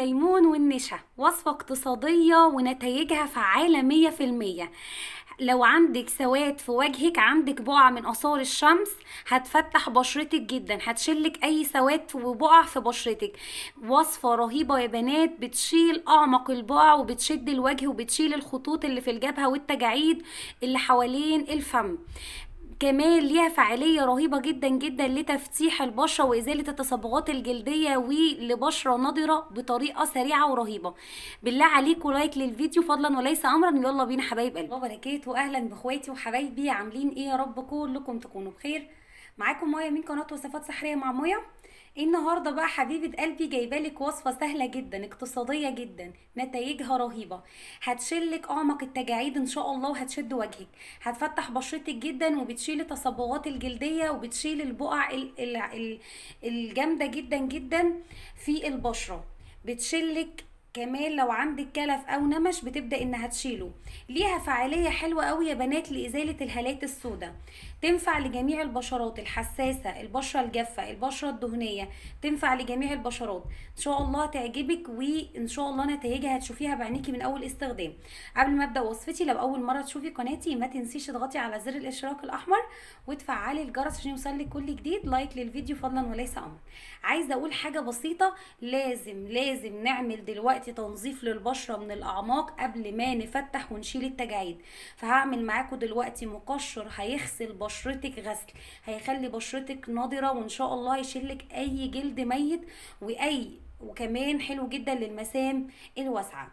الليمون والنشا وصفة اقتصادية ونتائجها فعالة مية المية لو عندك سواد في وجهك عندك بقع من اثار الشمس هتفتح بشرتك جدا هتشلك اي سواد وبقع في بشرتك وصفه رهيبه يا بنات بتشيل اعمق البقع وبتشد الوجه وبتشيل الخطوط اللي في الجبهه والتجاعيد اللي حوالين الفم كمان ليها فعاليه رهيبه جدا جدا لتفتيح البشره وازاله التصبغات الجلديه ولبشره نضره بطريقه سريعه ورهيبه بالله عليكم لايك للفيديو فضلا وليس امرا يلا بينا حبايب قلبي وبركاته اهلا باخواتي وحبايبي عاملين ايه يا رب كلكم تكونوا بخير معاكم مايا من قناه وصفات سحريه مع مايا إيه النهارده بقى حبيبه قلبي جايبالك وصفه سهله جدا اقتصاديه جدا نتائجها رهيبه هتشيلك اعمق التجاعيد ان شاء الله وهتشد وجهك هتفتح بشرتك جدا وبتشيل التصبغات الجلديه وبتشيل البقع الجامده جدا جدا في البشره بتشيلك كمان لو عندك كلف او نمش بتبدا انها تشيله ليها فعاليه حلوه قوي يا بنات لازاله الهالات السوداء تنفع لجميع البشرات الحساسة البشرة الجافة البشرة الدهنية تنفع لجميع البشرات ان شاء الله تعجبك وان شاء الله نتائجها هتشوفيها بعينيكي من اول استخدام قبل ما ابدا وصفتي لو اول مرة تشوفي قناتي ما تنسيش تضغطي على زر الاشتراك الاحمر وتفعلي الجرس عشان يوصلك كل جديد لايك للفيديو فضلا وليس امرا عايزه اقول حاجه بسيطه لازم لازم نعمل دلوقتي تنظيف للبشره من الاعماق قبل ما نفتح ونشيل التجاعيد فهعمل معاكم دلوقتي مقشر هيغسل بشرتك غسل هيخلي بشرتك نضره وان شاء الله يشيلك اي جلد ميت واي وكمان حلو جدا للمسام الواسعه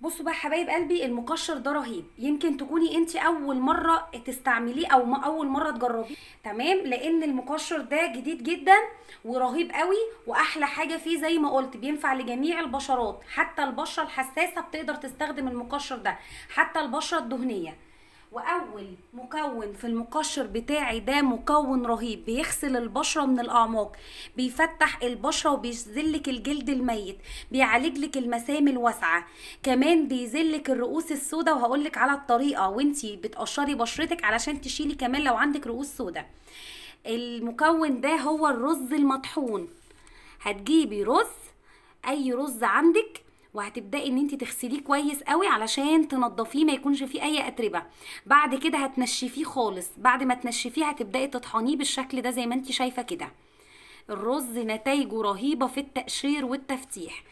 بصوا بقى حبايب قلبي المقشر ده رهيب يمكن تكوني انت اول مره تستعمليه او ما اول مره تجربيه تمام لان المقشر ده جديد جدا ورهيب قوي واحلى حاجه فيه زي ما قلت بينفع لجميع البشرات حتى البشره الحساسه بتقدر تستخدم المقشر ده حتى البشره الدهنيه واول مكون في المقشر بتاعي ده مكون رهيب بيغسل البشره من الاعماق بيفتح البشره وبيزلك الجلد الميت بيعالج لك المسام الواسعه كمان بيزلك الرؤوس السوداء وهقولك على الطريقه وانتي بتقشري بشرتك علشان تشيلي كمان لو عندك رؤوس سوداء المكون ده هو الرز المطحون هتجيبي رز اي رز عندك وهتبداي ان انت تغسليه كويس قوي علشان تنضفيه ما يكونش فيه اي اتربه بعد كده هتنشفيه خالص بعد ما تنشفيه هتبداي تطحنيه بالشكل ده زي ما انت شايفه كده الرز نتائجه رهيبه في التقشير والتفتيح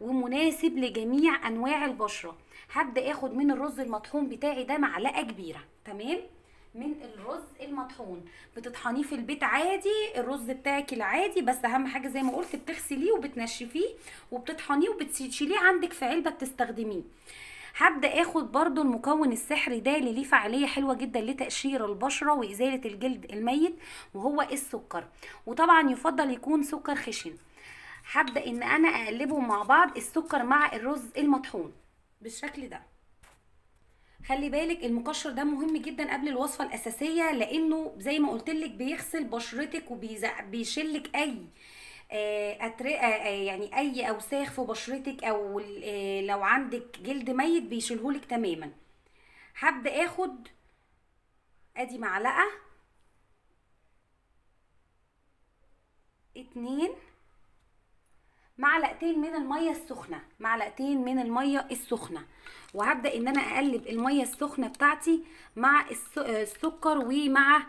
ومناسب لجميع انواع البشره هبدا اخد من الرز المطحون بتاعي ده معلقه كبيره تمام من الرز المطحون بتطحنيه في البيت عادي الرز بتاعك العادي بس اهم حاجه زي ما قلت بتغسليه وبتنشفيه وبتطحنيه وبتشيليه عندك في علبه بتستخدميه هبدا اخد برضو المكون السحري ده اللي ليه فعاليه حلوه جدا لتقشير البشره وازاله الجلد الميت وهو السكر وطبعا يفضل يكون سكر خشن هبدا ان انا اقلبهم مع بعض السكر مع الرز المطحون بالشكل ده خلي بالك المقشر ده مهم جدا قبل الوصفه الاساسيه لانه زي ما قلت لك بيغسل بشرتك وبيشلك اي آه، اترقه آه، آه، يعني اي اوساخ في بشرتك او لو عندك جلد ميت بيشيلهولك تماما هبدا اخد ادي معلقه اتنين معلقتين من الميه السخنه معلقتين من الميه السخنه وهبدا ان انا اقلب الميه السخنه بتاعتي مع السكر ومع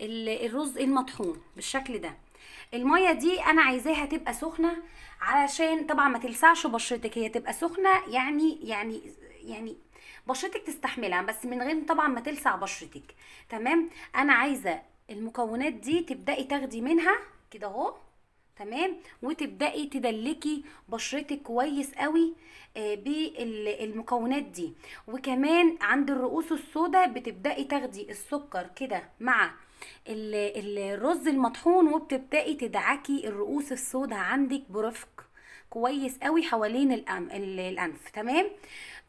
الرز المطحون بالشكل ده الميه دي انا عايزاها تبقى سخنه علشان طبعا ما تلسعش بشرتك هي تبقى سخنه يعني يعني يعني بشرتك تستحملها بس من غير طبعا ما تلسع بشرتك تمام انا عايزه المكونات دي تبداي تاخدي منها كده اهو تمام وتبداي تدلكي بشرتك كويس قوي آه، بالمكونات دي وكمان عند الرؤوس السوداء بتبداي تاخدي السكر كده مع الرز المطحون وبتبداي تدعكي الرؤوس السوداء عندك برفق كويس قوي حوالين الانف تمام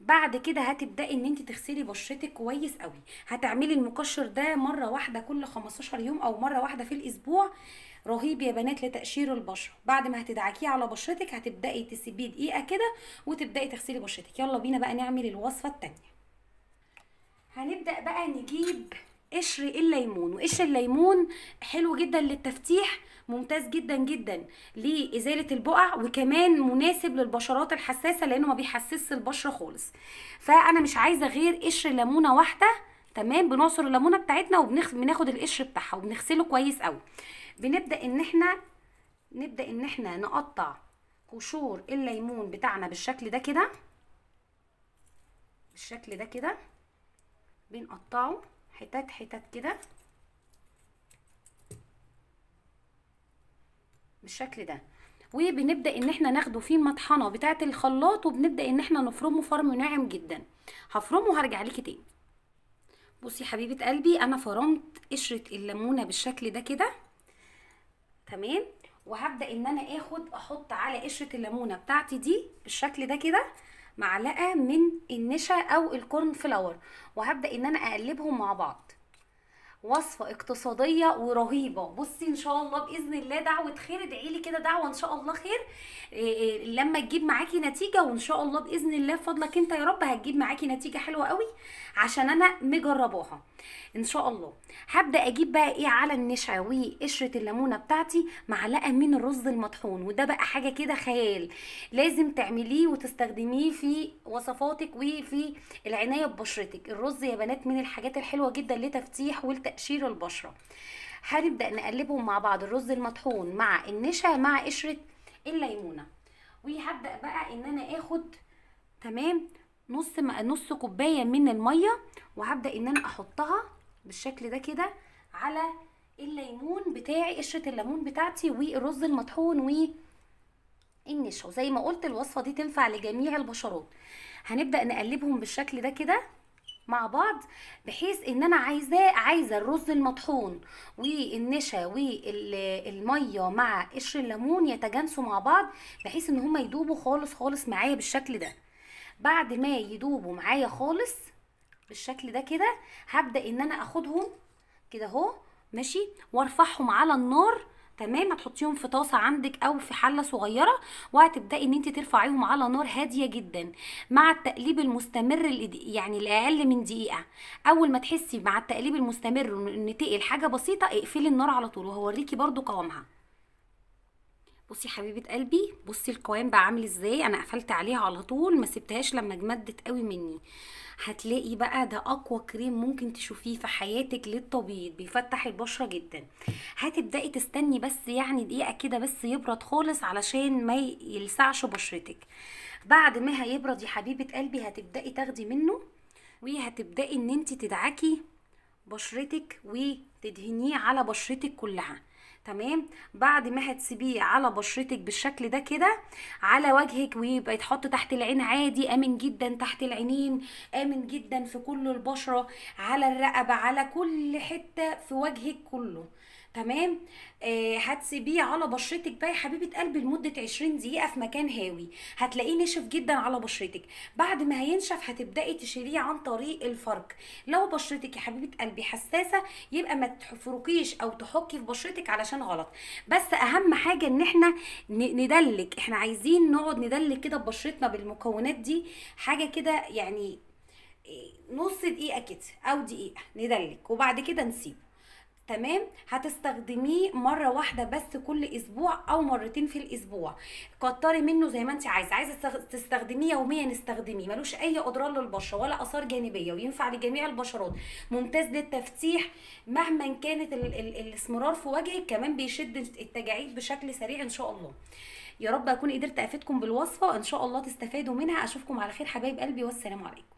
بعد كده هتبداي ان انت تغسلي بشرتك كويس قوي هتعملي المقشر ده مره واحده كل 15 يوم او مره واحده في الاسبوع رهيب يا بنات لتقشير البشره بعد ما هتدعكيه على بشرتك هتبداي تسيبيه دقيقه كده وتبداي تغسلي بشرتك يلا بينا بقى نعمل الوصفه الثانيه هنبدا بقى نجيب قشر الليمون وقشر الليمون حلو جدا للتفتيح ممتاز جدا جدا لازاله البقع وكمان مناسب للبشرات الحساسه لانه ما بيحسس البشره خالص فانا مش عايزه غير قشر ليمونه واحده تمام بنعصر الليمونه بتاعتنا وبناخد القشر بتاعها وبنغسله كويس قوي بنبدا ان احنا نبدا ان احنا نقطع قشور الليمون بتاعنا بالشكل ده كده بالشكل ده كده بنقطعه حتت حتت كده بالشكل ده وبنبدا ان احنا ناخده في المطحنه بتاعه الخلاط وبنبدا ان احنا نفرمه فرم ناعم جدا هفرمه وهرجع لك تاني بصي حبيبه قلبي انا فرمت قشره الليمونه بالشكل ده كده تمام وهبدا ان انا اخد احط على قشره الليمونه بتاعتي دي بالشكل ده كده معلقه من النشا او الكورن فلاور وهبدا ان انا اقلبهم مع بعض وصفه اقتصاديه ورهيبه بصي ان شاء الله باذن الله دعوه خير ادعي لي كده دعوه ان شاء الله خير إيه، إيه، لما تجيب معاكي نتيجه وان شاء الله باذن الله فضلك انت يا رب هتجيب معاكي نتيجه حلوه قوي عشان انا مجرباها ان شاء الله هبدا اجيب بقى ايه على النشا وقشره الليمونه بتاعتي معلقه من الرز المطحون وده بقى حاجه كده خيال لازم تعمليه وتستخدميه في وصفاتك وفي العنايه ببشرتك الرز يا بنات من الحاجات الحلوه جدا لتفتيح والتأمين تقشير البشره هنبدا نقلبهم مع بعض الرز المطحون مع النشا مع قشره الليمونه وهبدا بقى ان انا اخد تمام نص نص كوبايه من الميه وهبدا ان انا احطها بالشكل ده كده على الليمون بتاعي قشره الليمون بتاعتي والرز المطحون والنشا وزي ما قلت الوصفه دي تنفع لجميع البشرات هنبدا نقلبهم بالشكل ده كده مع بعض بحيث ان انا عايزة عايزه الرز المطحون والنشا والميه مع قشر الليمون يتجانسوا مع بعض بحيث ان هما يدوبوا خالص خالص معايا بالشكل ده بعد ما يدوبوا معايا خالص بالشكل ده كده هبدا ان انا اخدهم كده اهو ماشي وارفعهم على النار تمام هتحطيهم في طاسه عندك او في حله صغيره وهتبداي ان انت ترفعيهم على نار هاديه جدا مع التقليب المستمر يعني لاقل من دقيقه اول ما تحسي مع التقليب المستمر ان تقل حاجه بسيطه اقفلي النار على طول وهوريكي برده قوامها بصي حبيبه قلبي بصي القوام بقى عامل ازاي انا قفلت عليها على طول ما سبتهاش لما جمدت قوي مني هتلاقي بقى ده اقوى كريم ممكن تشوفيه في حياتك للتبييض بيفتح البشره جدا هتبداي تستني بس يعني دقيقه كده بس يبرد خالص علشان ما يلسعش بشرتك بعد ما هيبرد يا حبيبه قلبي هتبداي تاخدي منه وهتبداي ان انت تدعكي بشرتك وتدهنيه على بشرتك كلها تمام بعد ما هتسيبيه على بشرتك بالشكل ده كده على وجهك ويبقى يتحط تحت العين عادي امن جدا تحت العينين امن جدا في كل البشره على الرقبه على كل حته في وجهك كله تمام آه هتسيبيه على بشرتك بقى يا حبيبه قلبي لمده 20 دقيقه في مكان هاوي هتلاقيه نشف جدا على بشرتك بعد ما هينشف هتبداي تشيليه عن طريق الفرك لو بشرتك يا حبيبه قلبي حساسه يبقى ما تفركيش او تحكي في بشرتك علشان غلط بس اهم حاجه ان احنا ندلك احنا عايزين نقعد ندلك كده ببشرتنا بالمكونات دي حاجه كده يعني إيه، نص دقيقه كده او دقيقه ندلك وبعد كده نسيب تمام هتستخدميه مره واحده بس كل اسبوع او مرتين في الاسبوع كتري منه زي ما انت عايزه عايزه تستخدميه يوميا استخدميه ملوش اي اضرار للبشره ولا اثار جانبيه وينفع لجميع البشرات ممتاز للتفتيح مهما كانت الاسمرار في وجهك كمان بيشد التجاعيد بشكل سريع ان شاء الله يا رب اكون قدرت افيدكم بالوصفه ان شاء الله تستفادوا منها اشوفكم على خير حبايب قلبي والسلام عليكم